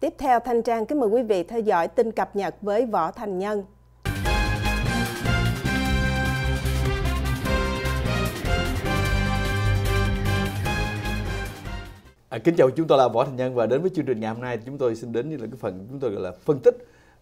Tiếp theo, Thanh Trang kính mời quý vị theo dõi tin cập nhật với Võ Thành Nhân. À, kính chào chúng tôi là Võ Thành Nhân và đến với chương trình ngày hôm nay chúng tôi xin đến như là cái phần chúng tôi gọi là phân tích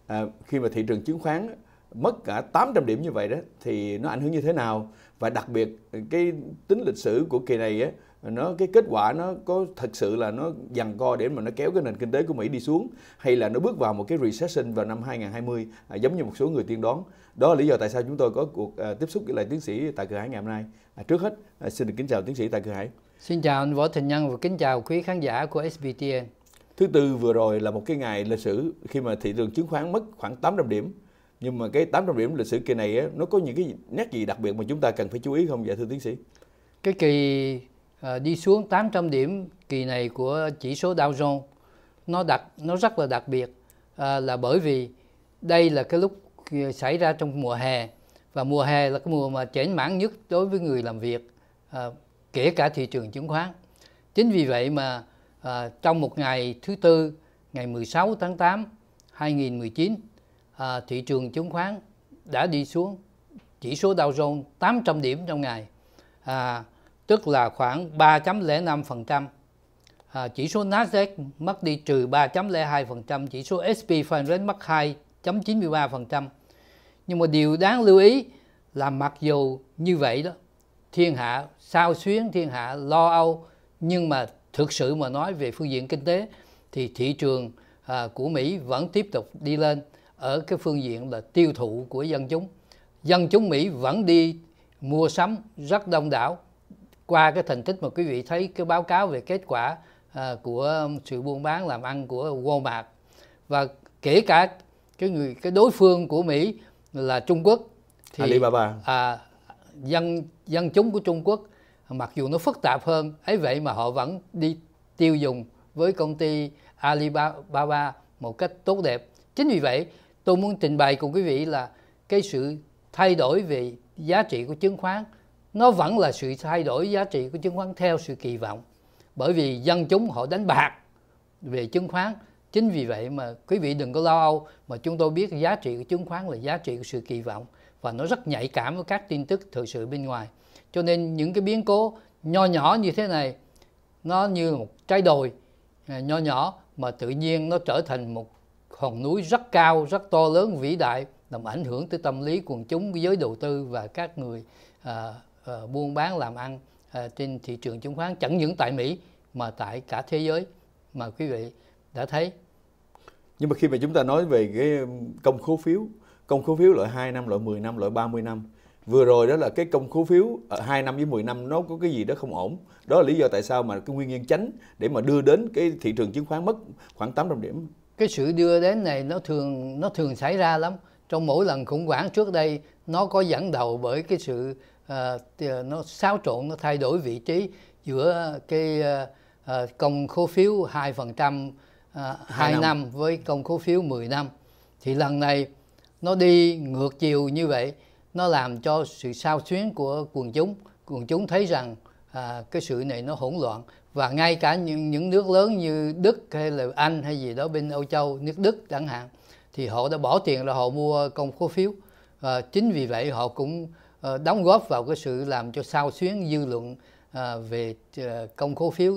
à, khi mà thị trường chứng khoán mất cả 800 điểm như vậy đó thì nó ảnh hưởng như thế nào và đặc biệt cái tính lịch sử của kỳ này á, nó cái kết quả nó có thật sự là nó dằn co để mà nó kéo cái nền kinh tế của Mỹ đi xuống hay là nó bước vào một cái recession vào năm 2020 à, giống như một số người tiên đoán. Đó là lý do tại sao chúng tôi có cuộc à, tiếp xúc với lại tiến sĩ tại Cửa Hải ngày hôm nay. À, trước hết à, xin được kính chào tiến sĩ tại Cửa Hải. Xin chào anh Võ Thành Nhân và kính chào quý khán giả của SBTN. Thứ tư vừa rồi là một cái ngày lịch sử khi mà thị trường chứng khoán mất khoảng 800 điểm nhưng mà cái 800 điểm lịch sử kỳ này nó có những cái nét gì đặc biệt mà chúng ta cần phải chú ý không vậy dạ, thưa tiến sĩ? Cái kỳ Ờ, đi xuống 800 điểm kỳ này của chỉ số Dow Jones nó đặc nó rất là đặc biệt à, là bởi vì đây là cái lúc xảy ra trong mùa hè và mùa hè là cái mùa mà chểnh mãn nhất đối với người làm việc à, kể cả thị trường chứng khoán chính vì vậy mà à, trong một ngày thứ tư ngày 16 tháng 8 2019 à, thị trường chứng khoán đã đi xuống chỉ số Dow Jones 800 điểm trong ngày à, tức là khoảng 3.05%. À, chỉ số Nasdaq mất đi trừ 3.02%, chỉ số SP 500 mất 2.93%. Nhưng mà điều đáng lưu ý là mặc dù như vậy đó, thiên hạ sao xuyến, thiên hạ lo âu, nhưng mà thực sự mà nói về phương diện kinh tế thì thị trường à, của Mỹ vẫn tiếp tục đi lên ở cái phương diện là tiêu thụ của dân chúng. Dân chúng Mỹ vẫn đi mua sắm rất đông đảo qua cái thành tích mà quý vị thấy cái báo cáo về kết quả à, của sự buôn bán làm ăn của Walmart và kể cả cái người cái đối phương của Mỹ là Trung Quốc thì Alibaba à, dân dân chúng của Trung Quốc mặc dù nó phức tạp hơn ấy vậy mà họ vẫn đi tiêu dùng với công ty Alibaba một cách tốt đẹp chính vì vậy tôi muốn trình bày cùng quý vị là cái sự thay đổi về giá trị của chứng khoán nó vẫn là sự thay đổi giá trị của chứng khoán theo sự kỳ vọng bởi vì dân chúng họ đánh bạc về chứng khoán chính vì vậy mà quý vị đừng có lo âu mà chúng tôi biết giá trị của chứng khoán là giá trị của sự kỳ vọng và nó rất nhạy cảm với các tin tức thực sự bên ngoài cho nên những cái biến cố nho nhỏ như thế này nó như một trái đồi à, nho nhỏ mà tự nhiên nó trở thành một hòn núi rất cao rất to lớn vĩ đại làm ảnh hưởng tới tâm lý quần chúng giới đầu tư và các người à, Ờ, buôn bán làm ăn ờ, trên thị trường chứng khoán chẳng những tại Mỹ mà tại cả thế giới mà quý vị đã thấy. Nhưng mà khi mà chúng ta nói về cái công khố phiếu, công khố phiếu loại 2 năm, loại 10 năm, loại 30 năm vừa rồi đó là cái công khố phiếu ở ờ, 2 năm với 10 năm nó có cái gì đó không ổn. Đó là lý do tại sao mà cái nguyên nhân tránh để mà đưa đến cái thị trường chứng khoán mất khoảng 800 điểm. Cái sự đưa đến này nó thường nó thường xảy ra lắm. Trong mỗi lần khủng hoảng trước đây nó có dẫn đầu bởi cái sự uh, nó xáo trộn nó thay đổi vị trí giữa cái uh, công cổ phiếu 2% uh, 2 năm. năm với công cổ phiếu 10 năm thì lần này nó đi ngược chiều như vậy nó làm cho sự sao xuyến của quần chúng quần chúng thấy rằng à, cái sự này nó hỗn loạn và ngay cả những những nước lớn như Đức hay là Anh hay gì đó bên Âu Châu nước Đức chẳng hạn thì họ đã bỏ tiền là họ mua công cổ phiếu à, chính vì vậy họ cũng Ờ, đóng góp vào cái sự làm cho sao xuyến dư luận ờ, về ờ, công cổ phiếu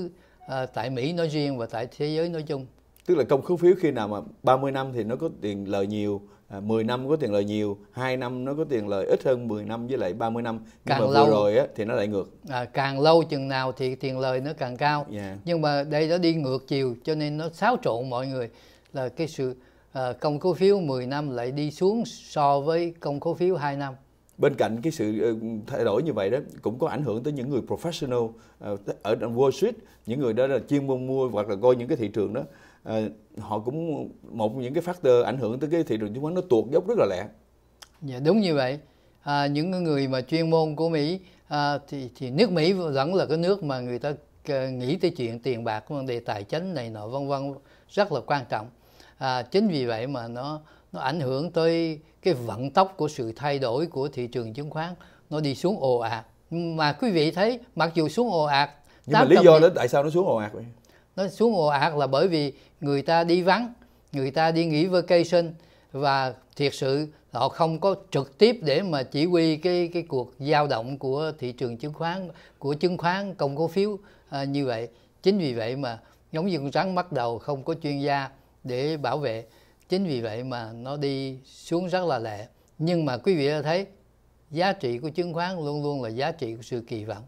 tại Mỹ nói riêng và tại thế giới nói chung. Tức là công cổ phiếu khi nào mà 30 năm thì nó có tiền lợi nhiều, 10 à, năm có tiền lợi nhiều, 2 năm nó có tiền lợi ít hơn 10 năm với lại 30 năm. Nhưng càng mà lâu, vừa rồi á, thì nó lại ngược. À, càng lâu chừng nào thì tiền lời nó càng cao. Yeah. Dạ. Nhưng mà đây nó đi ngược chiều cho nên nó xáo trộn mọi người là cái sự à, công cổ phiếu 10 năm lại đi xuống so với công cổ phiếu 2 năm bên cạnh cái sự ờ, thay đổi như vậy đó cũng có ảnh hưởng tới những người professional ờ, ở Wall Street những người đó là chuyên môn mua hoặc là coi những cái thị trường đó ờ, họ cũng một những cái factor ảnh hưởng tới cái thị trường chứng khoán nó tuột dốc rất là lẹ dạ đúng như vậy à, những người mà chuyên môn của Mỹ à, thì thì nước Mỹ vẫn là cái nước mà người ta nghĩ tới chuyện tiền bạc vấn đề tài chính này nọ vân vân rất là quan trọng à, chính vì vậy mà nó nó ảnh hưởng tới cái vận tốc của sự thay đổi của thị trường chứng khoán nó đi xuống ồ ạt mà quý vị thấy mặc dù xuống ồ ạt nhưng mà lý do đó tại sao nó xuống ồ ạt vậy nó xuống ồ ạt là bởi vì người ta đi vắng người ta đi nghỉ vacation và thiệt sự họ không có trực tiếp để mà chỉ huy cái cái cuộc giao động của thị trường chứng khoán của chứng khoán công cổ phiếu à, như vậy chính vì vậy mà giống như con rắn bắt đầu không có chuyên gia để bảo vệ chính vì vậy mà nó đi xuống rất là lẹ nhưng mà quý vị đã thấy giá trị của chứng khoán luôn luôn là giá trị của sự kỳ vọng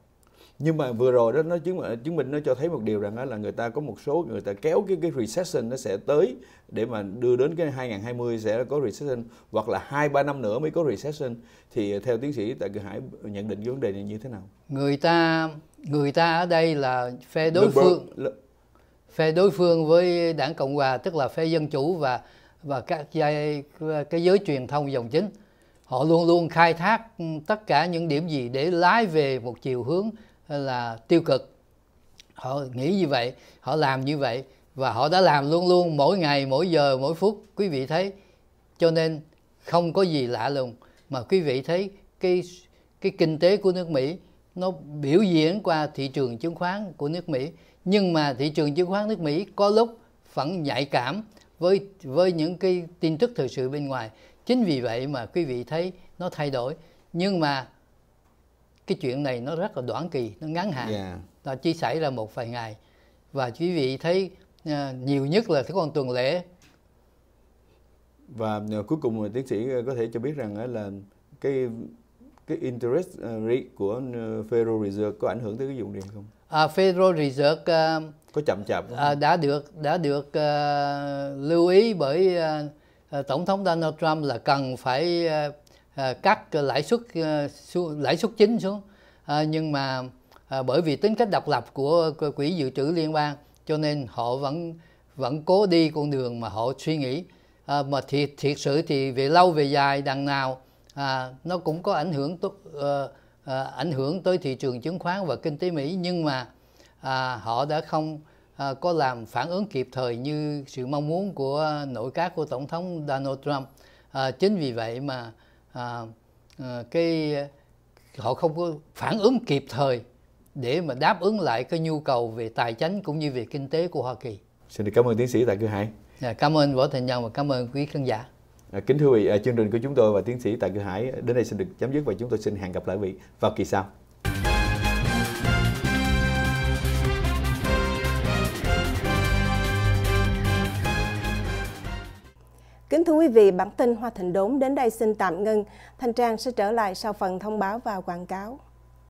nhưng mà vừa rồi đó nó chứng minh, chứng minh nó cho thấy một điều rằng đó là người ta có một số người ta kéo cái cái recession nó sẽ tới để mà đưa đến cái 2020 sẽ có recession hoặc là hai ba năm nữa mới có recession thì theo tiến sĩ tại Hải nhận định vấn đề này như thế nào? Người ta người ta ở đây là phe đối phương phe đối phương với đảng cộng hòa tức là phe dân chủ và và các giai, cái giới truyền thông dòng chính họ luôn luôn khai thác tất cả những điểm gì để lái về một chiều hướng là tiêu cực họ nghĩ như vậy họ làm như vậy và họ đã làm luôn luôn mỗi ngày mỗi giờ mỗi phút quý vị thấy cho nên không có gì lạ lùng mà quý vị thấy cái cái kinh tế của nước Mỹ nó biểu diễn qua thị trường chứng khoán của nước Mỹ nhưng mà thị trường chứng khoán nước Mỹ có lúc vẫn nhạy cảm với với những cái tin tức thời sự bên ngoài chính vì vậy mà quý vị thấy nó thay đổi nhưng mà cái chuyện này nó rất là đoạn kỳ nó ngắn hạn yeah. Dạ. nó chỉ xảy ra một vài ngày và quý vị thấy uh, nhiều nhất là cái con tuần lễ và à, cuối cùng tiến sĩ có thể cho biết rằng là cái cái interest ờ, rate của ờ, Federal Reserve có ảnh hưởng tới cái dụng này không? À, Federal Reserve uh, có chậm chạp uh, đã được đã được uh, lưu ý bởi uh, tổng thống Donald Trump là cần phải uh, uh, cắt lãi suất uh, lãi suất chính xuống uh, nhưng mà uh, bởi vì tính cách độc lập của quỹ dự trữ liên bang cho nên họ vẫn vẫn cố đi con đường mà họ suy nghĩ uh, mà thiệt thiệt sự thì về lâu về dài đằng nào à, nó cũng có ảnh hưởng tốt à, à, ảnh hưởng tới thị trường chứng khoán và kinh tế Mỹ nhưng mà à, họ đã không à, có làm phản ứng kịp thời như sự mong muốn của nội các của tổng thống Donald Trump à, chính vì vậy mà à, à, cái họ không có phản ứng kịp thời để mà đáp ứng lại cái nhu cầu về tài chính cũng như về kinh tế của Hoa Kỳ. Xin được cảm ơn tiến sĩ Tạ Cư Hải. Dạ, cảm ơn Võ Thành Nhân và cảm ơn quý khán giả. À, kính thưa quý vị, à, chương trình của chúng tôi và tiến sĩ tại Cửa Hải đến đây xin được chấm dứt và chúng tôi xin hẹn gặp lại quý vị vào kỳ sau. Kính thưa quý vị, bản tin Hoa Thịnh Đốn đến đây xin tạm ngưng. Thanh Trang sẽ trở lại sau phần thông báo và quảng cáo.